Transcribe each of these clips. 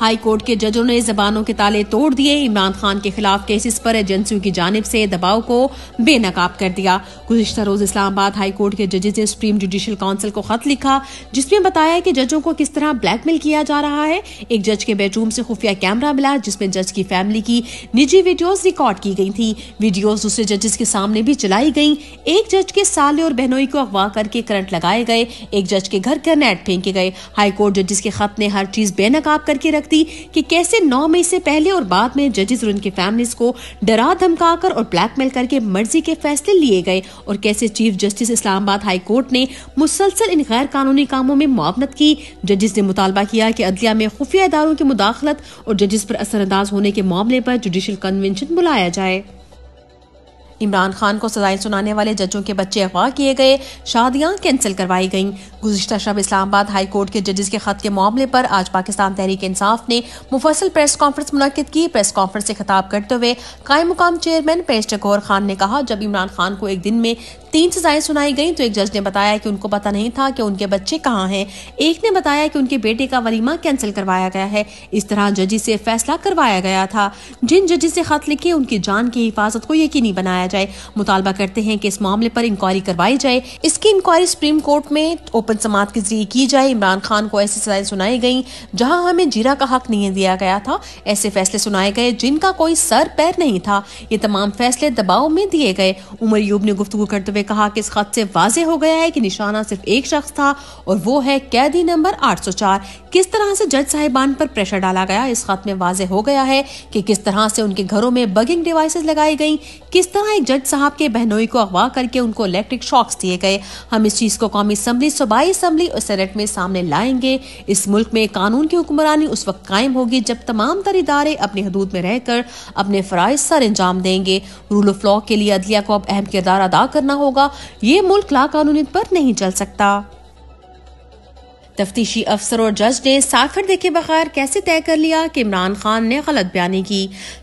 high court के जजों ने जबानों के ताले तोड़ दिए इमरान खान के खिलाफ केसेस पर एजेंसियों की जानब से दबाव को बेनकाब कर दिया गुजशत रोज इस्लामाबाद हाई कोर्ट के जजेज ने सुप्रीम जुडिशियल काउंसिल को खत लिखा जिसमें बताया कि जजों को किस तरह ब्लैकमेल किया जा रहा है एक जज के बेडरूम से खुफिया कैमरा मिला जिसमें जज की फैमिली की निजी वीडियोज रिकॉर्ड की गई थी वीडियोज दूसरे जजेस के सामने भी चलाई गई एक जज के साले और बहनोई को अगवा करके करंट लगाए गए एक जज के घर नेट फेंके गए हाईकोर्ट जजेस के खत ने हर चीज बेनकाब करके रख सकती कि कैसे नौ मई से पहले और बाद में जजेस और उनके फैमिलीज को डरा धमकाकर और ब्लैकमेल करके मर्जी के फैसले लिए गए और कैसे chief justice Islamabad high court ने मुसलसल इन गैर कानूनी कामों में मुआवनत की जजेस ने मुतालबा किया कि अदलिया में खुफिया इदारों की मुदाखलत और जजेस पर असरअंदाज होने के मामले पर जुडिशल कन्वेंशन बुलाया जाए इमरान खान को सजाएं सुनाने वाले जजों के बच्चे अगवा किए गए शादियां कैंसिल करवाई गईं गुजशत शब इस्लामाबाद हाई कोर्ट के जजेस के खत के मामले पर आज पाकिस्तान तहरीक इंसाफ ने मुफसल प्रेस कॉन्फ्रेंस मुनद की प्रेस कॉन्फ्रेंस से खिताब करते हुए कायम मुकाम चेयरमैन पेश टकोर खान ने कहा जब इमरान खान को एक दिन में तीन सजाएं सुनाई गई तो एक जज ने बताया कि उनको पता नहीं था कि उनके बच्चे कहाँ हैं एक ने बताया कि उनके बेटे का वलीमा कैंसिल करवाया गया है इस तरह जजी से फैसला करवाया गया था जिन जजी से खत लिखे उनकी जान की हिफाजत को यकीनी बनाया जाए मुतालबा करते हैं कि इस मामले पर इंक्वायरी करवाई जाए इसकी इंक्वायरी सुप्रीम कोर्ट में ओपन समात के जरिए की जाए इमरान खान को ऐसी सजाएं सुनाई गई जहां हमें जीरा का हक नहीं दिया गया था ऐसे फैसले सुनाए गए जिनका कोई सर पैर नहीं था ये तमाम फैसले दबाव में दिए गए उमर यूब ने गुफ्तु करते हुए कहा कि इस खत से वाजे हो गया है कि निशाना सिर्फ एक शख्स था और वो है कैदी नंबर 804 किस तरह से जज साहिबान पर प्रेशर डाला गया इस खत में वाजे हो गया है कि किस तरह से उनके घरों में बगिंग डिवाइसेस लगाई गई किस तरह में जज साहब के बहनोई को अगवा करके उनको इलेक्ट्रिक शॉक्स दिए गए हम इस चीज़ को कौमी असम्बली सूबाई असम्बली और सेनेट में सामने लाएंगे इस मुल्क में कानून की हुक्मरानी उस वक्त कायम होगी जब तमाम तर इदारे अपनी हदूद में रहकर अपने फ़राइज सर अंजाम देंगे रूल ऑफ लॉ के लिए अदलिया को अब अहम किरदार अदा करना होगा ये मुल्क लाकानूनीत पर नहीं चल सकता तफ्तीशी अफसर और जज ने साफर देखे बगैर कैसे तय कर लिया कि इमरान खान ने गलत बयानी की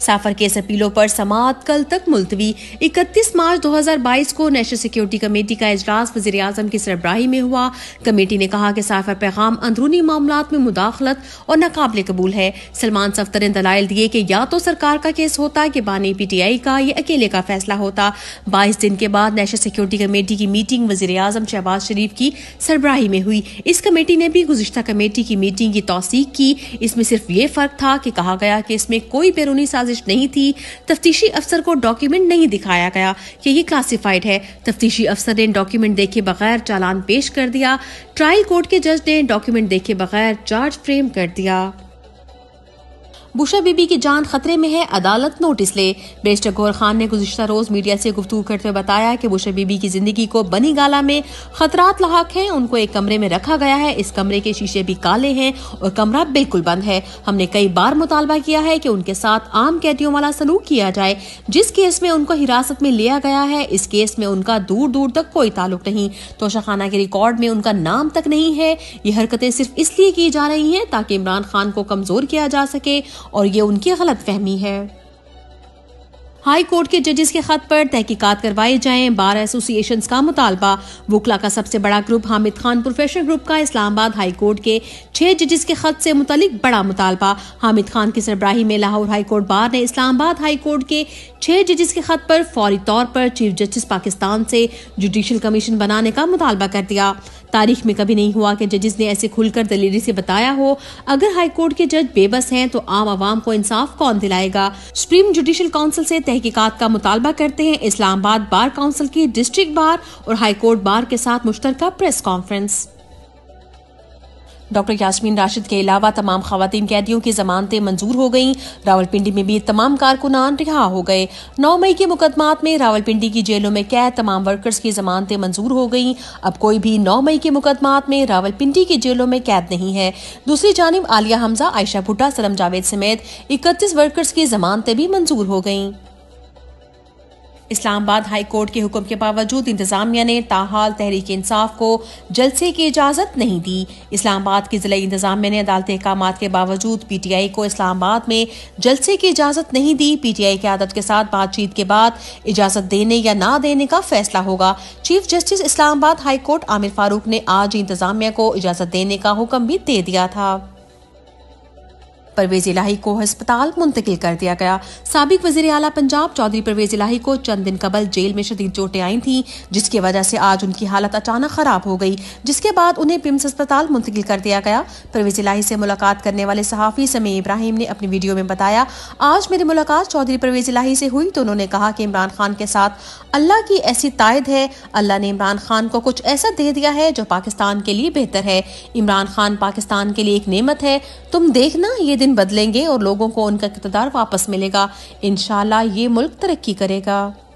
साफर केस अपीलों पर समात कल तक मुलतवी इकतीस मार्च दो हजार बाईस को नेशनल सिक्योरिटी कमेटी का अजलास वजीर अजम की सरबराही में हुआ कमेटी ने कहा कि साफर पैगाम अंदरूनी मामला में मुदाखलत और नाकबले कबूल है सलमान सफ्तर ने दलाइल दिए कि या तो सरकार का केस होता कि बानी पीटीआई का या अकेले का फैसला होता बाईस दिन के बाद नेशनल सिक्योरिटी कमेटी की मीटिंग वजीर आजम शहबाज शरीफ की सरबराही में हुई इस कमेटी ने ने भी गुजशत कमेटी की मीटिंग की तोसीक की इसमें सिर्फ ये फ़र्क था कि कहा गया कि इसमें कोई बैरूनी साजिश नहीं थी तफ्तीशी अफसर को डॉक्यूमेंट नहीं दिखाया गया कि ये क्लासिफाइड है तफ्तीशी अफसर ने डॉक्यूमेंट देखे बगैर चालान पेश कर दिया ट्रायल कोर्ट के जज ने डॉक्यूमेंट देखे बगैर चार्ज फ्रेम कर दिया बुशा बीबी की जान खतरे में है अदालत नोटिस ले बेस्टर गौर खान ने गुजशत रोज मीडिया से गुफ्तू करते हुए बताया कि बुशा बीबी की जिंदगी को बनी गाला में खतरात लाक हैं उनको एक कमरे में रखा गया है इस कमरे के शीशे भी काले हैं और कमरा बिल्कुल बंद है हमने कई बार मुतालबा किया है कि उनके साथ आम कैदियों वाला सलूक किया जाए जिस केस में उनको हिरासत में लिया गया है इस केस में उनका दूर दूर तक कोई ताल्लुक नहीं तोशाखाना के रिकॉर्ड में उनका नाम तक नहीं है ये हरकतें सिर्फ इसलिए की जा रही हैं ताकि इमरान खान को कमजोर किया जा सके और ये उनकी गलत फहमी है हाई कोर्ट के जजेस के खत पर तहकीकात करवाए जाएं बार एसोसिएशन का मुतालबा वकला का सबसे बड़ा group Hamid Khan professional group का इस्लामाबाद हाई कोर्ट के छह जजेस के खत से मुतलिक बड़ा मुतालबा हामिद खान की सरबराही में लाहौर हाई कोर्ट बार ने इस्लामाबाद हाई कोर्ट के छह जजेस के खत पर फौरी तौर पर चीफ जस्टिस पाकिस्तान से जुडिशल कमीशन बनाने का मुतालबा कर दिया तारीख में कभी नहीं हुआ कि जजेस ने ऐसे खुलकर दलीरी से बताया हो अगर हाई कोर्ट के जज बेबस हैं तो आम आवाम को इंसाफ कौन दिलाएगा सुप्रीम जुडिशल काउंसिल से तहकीकात का मुतालबा करते हैं इस्लामाबाद बार काउंसिल की डिस्ट्रिक्ट बार और हाईकोर्ट बार के साथ मुश्तर press conference doctor Yasmeen Rashid के अलावा तमाम खातन कैदियों की जमानतें मंजूर हो गईं रावलपिंडी में भी तमाम कारकुनान रिहा हो गए नौ मई के मुकदमात में रावलपिंडी की जेलों में कैद तमाम वर्कर्स की जमानतें मंजूर हो गईं अब कोई भी नौ मई के मुकदमात में रावलपिंडी की जेलों में कैद नहीं है दूसरी जानब आलिया हमजा आयशा भुट्टा सलम जावेद समेत इकतीस वर्कर्स की जमानतें भी मंजूर हो गयी इस्लामाबाद हाई कोर्ट के हुक्म के बावजूद इंतजामिया ने ताहाल तहरीक इंसाफ को जलसे की इजाजत नहीं दी इस्लामाबाद की जिले इंतजामिया ने अदालत अहकाम के बावजूद पीटीआई को इस्लामाबाद में जलसे की इजाजत नहीं दी पीटीआई की आदत के साथ बातचीत के बाद इजाजत देने या ना देने का फैसला होगा chief justice Islamabad high court Aamir Farooq ने आज इंतजामिया को इजाजत देने का हुक्म भी दे दिया था परवेज इलाही को अस्पताल मुंतकिल कर दिया गया सबक वजीर अला पंजाब चौधरी परवेज इलाही को चंद दिन कबल जेल में शदीद चोटें आई थी जिसकी वजह से आज उनकी हालत अचानक खराब हो गई जिसके बाद उन्हें पिम्स अस्पताल मुंतकिल कर दिया गया परवेज इलाही से मुलाकात करने वाले सहाफ़ी समय इब्राहिम ने अपनी वीडियो में बताया आज मेरी मुलाकात चौधरी परवेज इलाही से हुई तो उन्होंने कहा कि इमरान खान के साथ अल्लाह की ऐसी तायद है अल्लाह ने इमरान खान को कुछ ऐसा दे दिया है जो पाकिस्तान के लिए बेहतर है इमरान खान पाकिस्तान के लिए एक नियमत है तुम देखना ये दिन बदलेंगे और लोगों को उनका इकतदार वापस मिलेगा इन ये मुल्क तरक्की करेगा